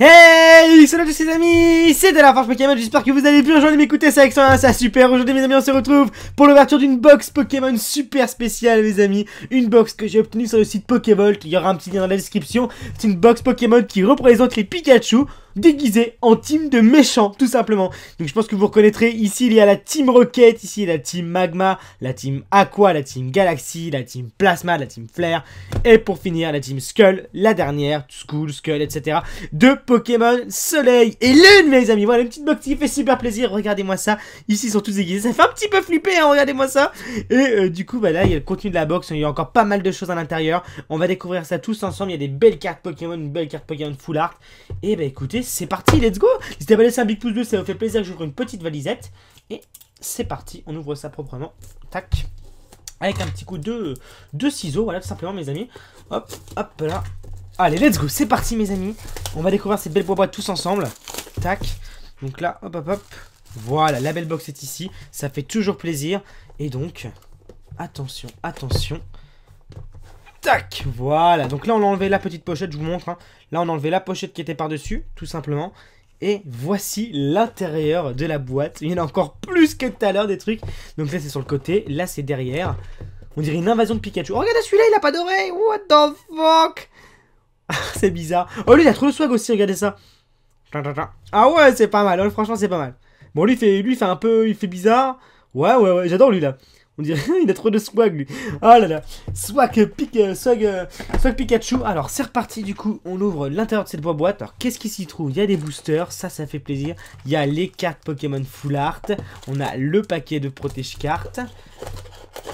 Hey Salut à tous les amis, c'est de la Pokémon, j'espère que vous allez bien, aujourd'hui m'écouter, ça excellent, ça hein, super, aujourd'hui mes amis on se retrouve pour l'ouverture d'une box Pokémon super spéciale mes amis, une box que j'ai obtenue sur le site Pokévolt, il y aura un petit lien dans la description, c'est une box Pokémon qui représente les Pikachu, Déguisé en team de méchants, tout simplement. Donc je pense que vous reconnaîtrez, ici il y a la team Rocket, ici la team Magma, la team Aqua, la team Galaxy, la team Plasma, la team Flare, et pour finir la team Skull, la dernière, Skull, Skull, etc. de Pokémon Soleil et Lune, mes amis. Voilà, une petite box qui fait super plaisir, regardez-moi ça. Ici ils sont tous déguisés, ça fait un petit peu flipper, hein. regardez-moi ça. Et euh, du coup, bah là, il y a le contenu de la box, il y a encore pas mal de choses à l'intérieur. On va découvrir ça tous ensemble, il y a des belles cartes Pokémon, une belle carte Pokémon Full Art. Et bah écoutez, c'est parti, let's go N'hésitez pas à un big pouce bleu, ça vous fait plaisir que j'ouvre une petite valisette. Et c'est parti, on ouvre ça proprement. Tac. Avec un petit coup de, de ciseaux, voilà tout simplement mes amis. Hop, hop là. Allez, let's go, c'est parti mes amis. On va découvrir cette belle boîte tous ensemble. Tac. Donc là, hop, hop, hop. Voilà, la belle box est ici. Ça fait toujours plaisir. Et donc, attention, attention. Voilà, donc là on a enlevé la petite pochette, je vous montre. Hein. Là on a enlevé la pochette qui était par-dessus, tout simplement. Et voici l'intérieur de la boîte. Il y en a encore plus que tout à l'heure des trucs. Donc là c'est sur le côté, là c'est derrière. On dirait une invasion de Pikachu. Oh regarde celui-là, il a pas d'oreille What the fuck C'est bizarre. Oh lui il a trop le swag aussi, regardez ça. Ah ouais, c'est pas mal, oh, franchement c'est pas mal. Bon lui il fait, lui, fait un peu, il fait bizarre. Ouais, ouais, ouais, j'adore lui là. On dirait il a trop de swag lui. Oh là là. Swag, euh, euh, swag, Pikachu. Alors c'est reparti du coup. On ouvre l'intérieur de cette boîte. Alors qu'est-ce qui s'y trouve Il y a des boosters. Ça, ça fait plaisir. Il y a les cartes Pokémon Full Art. On a le paquet de protège cartes.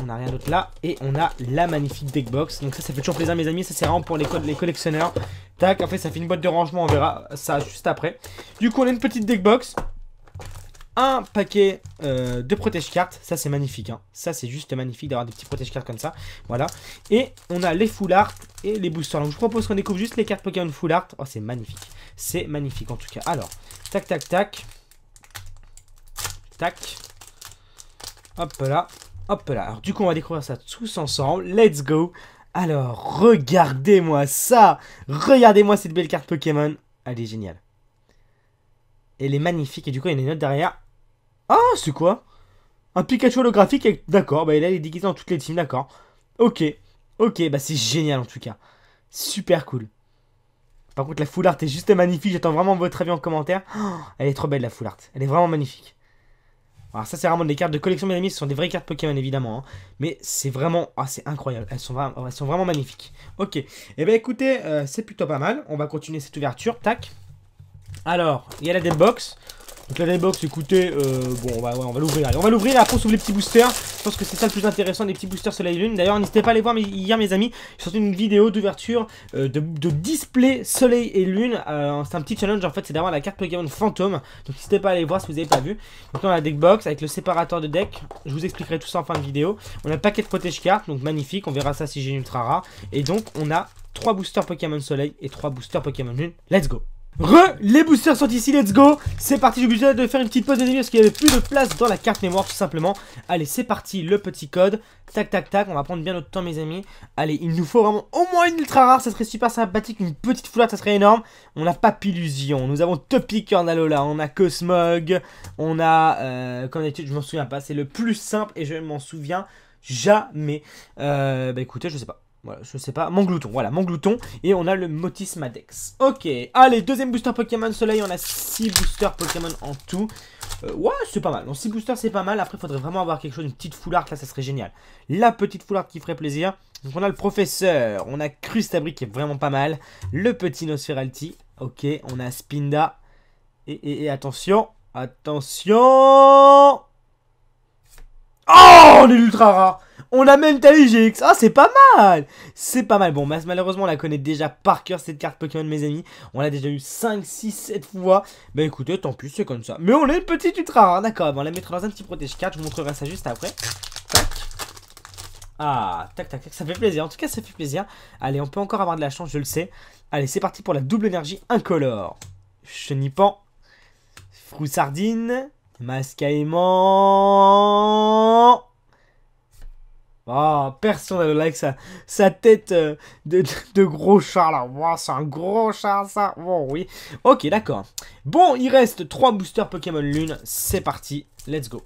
On n'a rien d'autre là. Et on a la magnifique deck box. Donc ça, ça fait toujours plaisir mes amis. Ça c'est vraiment pour les, les collectionneurs. Tac, en fait ça fait une boîte de rangement. On verra ça juste après. Du coup on a une petite deck box un paquet euh, de protège-cartes. Ça, c'est magnifique. Hein. Ça, c'est juste magnifique d'avoir des petits protège-cartes comme ça. Voilà. Et on a les full art et les boosters. Donc, je propose qu'on découvre juste les cartes Pokémon full art. Oh, c'est magnifique. C'est magnifique, en tout cas. Alors, tac, tac, tac. Tac. Hop là. Hop là. Alors, du coup, on va découvrir ça tous ensemble. Let's go. Alors, regardez-moi ça. Regardez-moi cette belle carte Pokémon. Elle est géniale. Elle est magnifique. Et du coup, il y a une note derrière. Ah, c'est quoi Un Pikachu holographique D'accord, bah il est déguisé dans toutes les teams, d'accord. Ok, ok, bah c'est génial en tout cas. Super cool. Par contre, la full art est juste magnifique. J'attends vraiment votre avis en commentaire. Oh, elle est trop belle, la full art. Elle est vraiment magnifique. Alors ça, c'est vraiment des cartes de collection, mes amis. Ce sont des vraies cartes Pokémon, évidemment. Hein. Mais c'est vraiment... Ah, c'est incroyable. Elles sont, vraiment... magnifiques. Ok. Et eh ben, écoutez, euh, c'est plutôt pas mal. On va continuer cette ouverture. Tac. Alors, il y a la Dead box. Donc la box écoutez, euh, bon bah, ouais, on va l'ouvrir. on va l'ouvrir là après on s'ouvre les petits boosters. Je pense que c'est ça le plus intéressant des petits boosters soleil et lune. D'ailleurs n'hésitez pas à les voir mais hier mes amis, j'ai sorti une vidéo d'ouverture euh, de, display soleil et lune. Euh, c'est un petit challenge en fait, c'est d'avoir la carte Pokémon fantôme. Donc n'hésitez pas à aller voir si vous n'avez pas vu. Donc on a la deck box avec le séparateur de deck. Je vous expliquerai tout ça en fin de vidéo. On a le paquet de protège cartes, donc magnifique. On verra ça si j'ai une ultra rare. Et donc on a 3 boosters Pokémon soleil et 3 boosters Pokémon lune. Let's go Re, les boosters sont ici, let's go C'est parti, j'ai oublié de faire une petite pause de parce qu'il n'y avait plus de place dans la carte mémoire tout simplement. Allez, c'est parti, le petit code. Tac, tac, tac, on va prendre bien notre temps mes amis. Allez, il nous faut vraiment au moins une ultra rare, ça serait super sympathique, une petite foulard, ça serait énorme. On n'a pas Pilusion, nous avons Topic Cornalola, on a Cosmog, on a... Euh, comme d'habitude, je m'en souviens pas, c'est le plus simple et je m'en souviens jamais. Euh, bah écoutez, je sais pas. Voilà, je sais pas. mon glouton, voilà, mon glouton Et on a le Motis Madex. Ok, allez, deuxième booster Pokémon Soleil. On a 6 boosters Pokémon en tout. Euh, ouais, c'est pas mal. Donc 6 boosters, c'est pas mal. Après, il faudrait vraiment avoir quelque chose, une petite foulard, Là, ça serait génial. La petite foulard qui ferait plaisir. Donc on a le Professeur. On a Crustabri qui est vraiment pas mal. Le petit Nosferalti. Ok, on a Spinda. Et, et attention, attention Oh, on est ultra rare on a même ta IGX, Ah, c'est pas mal. C'est pas mal. Bon, malheureusement, on la connaît déjà par cœur, cette carte Pokémon, mes amis. On l'a déjà eu 5, 6, 7 fois. Bah écoutez, tant pis, c'est comme ça. Mais on est une petite ultra rare D'accord, on la mettra dans un petit protège carte. Je vous montrerai ça juste après. Tac. Ah, tac, tac, tac. Ça fait plaisir. En tout cas, ça fait plaisir. Allez, on peut encore avoir de la chance, je le sais. Allez, c'est parti pour la double énergie incolore. Chenipan. Froussardine. mascaillement... Ah, personne personne le like sa, tête euh, de, gros chat là. Wow, c'est un gros chat ça. oui. Ok, d'accord. Bon, il reste 3 boosters Pokémon Lune. C'est parti. Let's go.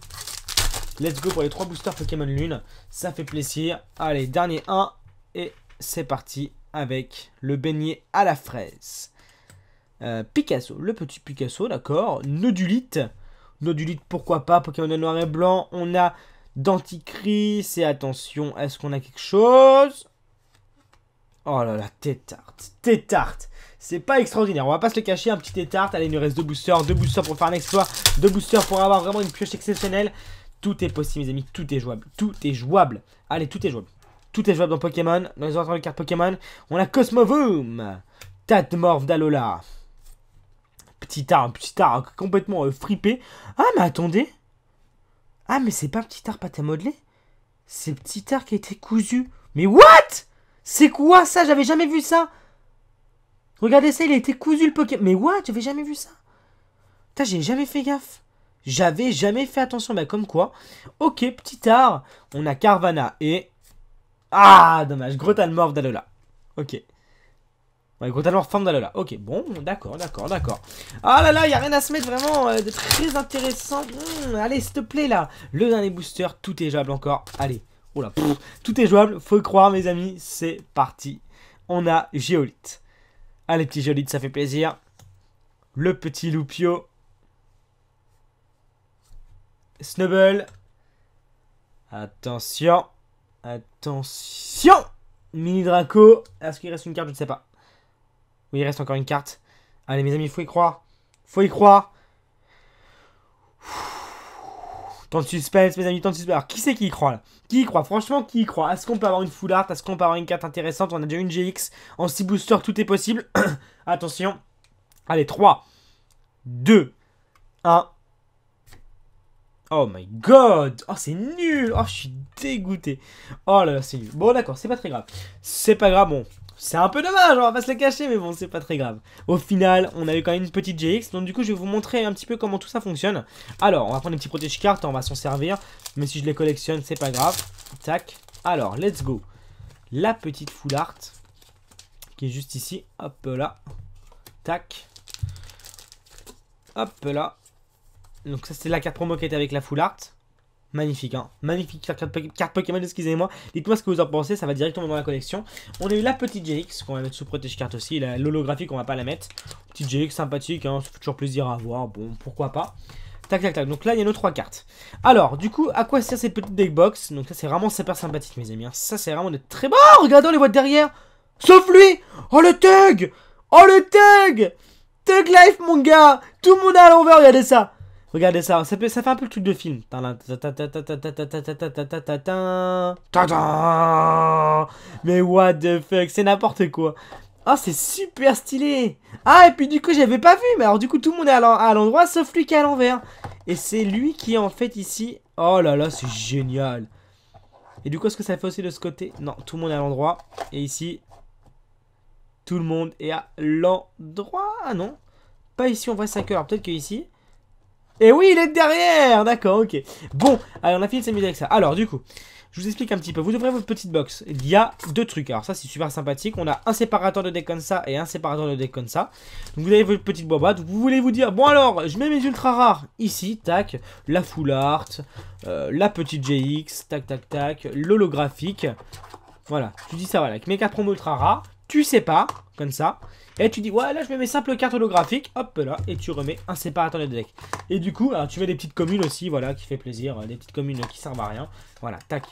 Let's go pour les 3 boosters Pokémon Lune. Ça fait plaisir. Allez, dernier 1. Et c'est parti avec le beignet à la fraise. Euh, Picasso, le petit Picasso, d'accord. Nodulite. Nodulite, pourquoi pas. Pokémon noir et blanc. On a d'antichrist et attention, est-ce qu'on a quelque chose Oh là là, tétarte, Tarte, c'est pas extraordinaire, on va pas se le cacher, un petit tétarte, allez il nous reste deux boosters, deux boosters pour faire un exploit, deux boosters pour avoir vraiment une pioche exceptionnelle, tout est possible mes amis, tout est jouable, tout est jouable, allez tout est jouable, tout est jouable dans Pokémon, dans les autres cartes Pokémon, on a Cosmovoom, Tatmorph d'Alola, petit art, petit art complètement euh, fripé, ah mais attendez, ah, mais c'est pas un petit art pâte à modeler C'est petit art qui a été cousu. Mais what C'est quoi ça J'avais jamais vu ça Regardez ça, il a été cousu le Pokémon. Mais what J'avais jamais vu ça Putain, j'ai jamais fait gaffe. J'avais jamais fait attention. Bah, comme quoi. Ok, petit art. On a Carvana et... Ah, dommage. Grotalmorph d'Alola. Ok. Il faut forme Fandalala. Ok, bon, d'accord, d'accord, d'accord. Ah là là, il a rien à se mettre vraiment euh, de très intéressant. Hmm, allez, s'il te plaît, là. Le dernier booster, tout est jouable encore. Allez, oh tout est jouable, faut y croire, mes amis. C'est parti. On a Géolite. Allez, petit Géolite, ça fait plaisir. Le petit Loupio. Snubble. Attention. Attention. Mini Draco. Est-ce qu'il reste une carte Je ne sais pas. Oui, il reste encore une carte. Allez, mes amis, faut y croire. Faut y croire. Tant de suspense, mes amis, tant de suspense. Alors, qui c'est qui y croit là Qui y croit Franchement, qui y croit Est-ce qu'on peut avoir une full art Est-ce qu'on peut avoir une carte intéressante On a déjà une GX. En 6 boosters, tout est possible. Attention. Allez, 3, 2, 1. Oh my god Oh c'est nul Oh je suis dégoûté Oh là là c'est nul Bon d'accord c'est pas très grave C'est pas grave bon c'est un peu dommage, on va pas se le cacher, mais bon, c'est pas très grave. Au final, on a eu quand même une petite GX, donc du coup, je vais vous montrer un petit peu comment tout ça fonctionne. Alors, on va prendre des petits protège-cartes, on va s'en servir, mais si je les collectionne, c'est pas grave. Tac. Alors, let's go. La petite full art, qui est juste ici, hop là. Tac. Hop là. Donc ça, c'est la carte promo qui était avec la full art. Magnifique, hein. Magnifique carte, Pokémon, excusez-moi. Dites-moi ce que vous en pensez, ça va directement dans la collection. On a eu la petite JX, qu'on va mettre sous protège carte aussi. L'holographique, on va pas la mettre. Petite JX, sympathique, hein. Ça fait toujours plaisir à voir. Bon, pourquoi pas. Tac, tac, tac. Donc là, il y a nos trois cartes. Alors, du coup, à quoi sert cette petite deckbox Donc ça, c'est vraiment super sympathique, mes amis. Hein. Ça, c'est vraiment de très... bon oh, regardons les boîtes derrière Sauf lui Oh, le Tug Oh, le Tug Tug Life, mon gars Tout le monde à l'envers, regardez ça Regardez ça, ça fait, un peu le truc de film. Mais what the fuck, c'est n'importe quoi. oh, c'est super stylé Ah, et puis du coup, j'avais pas vu, mais alors du coup, tout le monde est à l'endroit, sauf lui qui est à l'envers. Et c'est lui qui est en fait ici. Oh là là, c'est génial Et du coup, est-ce que ça fait aussi de ce côté Non, tout le monde est à l'endroit. Et ici, tout le monde est à l'endroit. Ah non, pas ici, on voit sa heures. peut-être que ici... Et oui, il est derrière D'accord, ok. Bon, allez, on a fini de s'amuser avec ça. Alors, du coup, je vous explique un petit peu. Vous ouvrez votre petite box. Il y a deux trucs. Alors ça, c'est super sympathique. On a un séparateur de deck comme ça et un séparateur de deck comme ça. Donc vous avez votre petite boîte. Vous voulez vous dire, bon alors, je mets mes ultra rares ici. Tac, la full art, euh, la petite GX, tac, tac, tac, l'holographique. Voilà, tu dis ça, voilà, avec mes cartes promo ultra rares. Tu sais pas, comme ça. Et tu dis, ouais, là, je mets mes simples cartes holographiques. Hop là. Et tu remets un séparateur de deck. Et du coup, tu mets des petites communes aussi, voilà, qui fait plaisir. Euh, des petites communes qui servent à rien. Voilà, tac.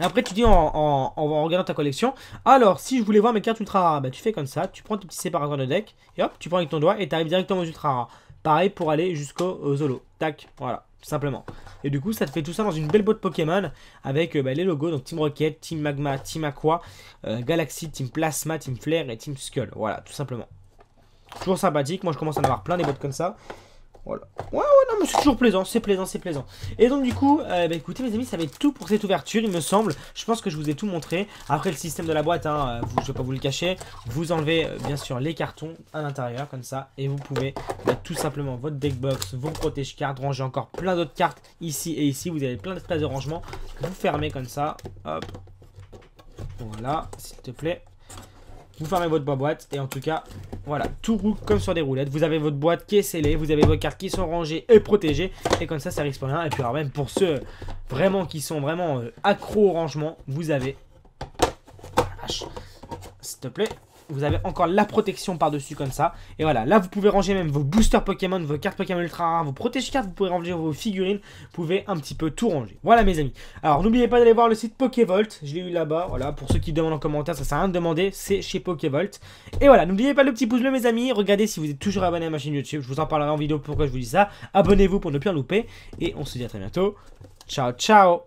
Après, tu dis en, regardant ta collection, alors si je voulais voir mes cartes ultra rares, bah, tu fais comme ça, tu prends tes petits séparateurs de deck, et hop, tu prends avec ton doigt et t'arrives directement aux ultra rares. Pareil pour aller jusqu'au zolo. Tac, voilà simplement. Et du coup, ça te fait tout ça dans une belle boîte Pokémon avec euh, bah, les logos, donc Team Rocket, Team Magma, Team Aqua, euh, Galaxy, Team Plasma, Team Flare et Team Skull. Voilà, tout simplement. Toujours sympathique, moi je commence à en avoir plein des boîtes comme ça. Voilà. Ouais, ouais, non, mais c'est toujours plaisant, c'est plaisant, c'est plaisant. Et donc, du coup, euh, bah, écoutez, mes amis, ça va être tout pour cette ouverture, il me semble. Je pense que je vous ai tout montré. Après, le système de la boîte, hein, euh, vous, je ne vais pas vous le cacher. Vous enlevez, euh, bien sûr, les cartons à l'intérieur, comme ça. Et vous pouvez tout simplement votre deck box vos protège cartes, ranger encore plein d'autres cartes ici et ici. Vous avez plein d'espaces de rangement. Vous fermez comme ça. Hop. Voilà, s'il te plaît vous fermez votre boîte. Et en tout cas, voilà, tout roule comme sur des roulettes. Vous avez votre boîte qui est scellée, vous avez vos cartes qui sont rangées et protégées. Et comme ça, ça risque rien. Et puis alors même pour ceux vraiment qui sont vraiment euh, accro au rangement, vous avez... S'il te plaît, vous avez encore la protection par-dessus comme ça. Et voilà, là vous pouvez ranger même vos boosters Pokémon, vos cartes Pokémon ultra vos protège cartes, vous pouvez ranger vos figurines, vous pouvez un petit peu tout ranger. Voilà mes amis. Alors n'oubliez pas d'aller voir le site Pokévolt, je l'ai eu là-bas, voilà, pour ceux qui demandent en commentaire, ça sert à rien de demander, c'est chez Pokévolt. Et voilà, n'oubliez pas le petit pouce bleu mes amis, regardez si vous êtes toujours abonné à ma chaîne YouTube, je vous en parlerai en vidéo pourquoi je vous dis ça. Abonnez-vous pour ne plus en louper et on se dit à très bientôt. Ciao ciao